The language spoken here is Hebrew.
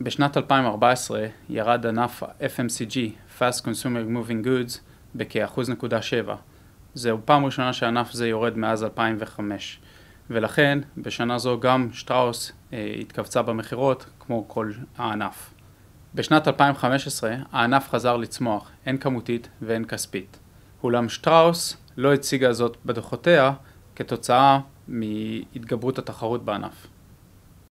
בשנת 2014 ירד ענף FMCG, Fast Consumer Moving Goods, בכ-1.7. זהו פעם ראשונה שענף זה יורד מאז 2005, ולכן בשנה זו גם שטראוס אה, התכווצה במכירות כמו כל הענף. בשנת 2015 הענף חזר לצמוח, הן כמותית והן כספית. אולם שטראוס לא הציגה זאת בדוחותיה כתוצאה מהתגברות התחרות בענף.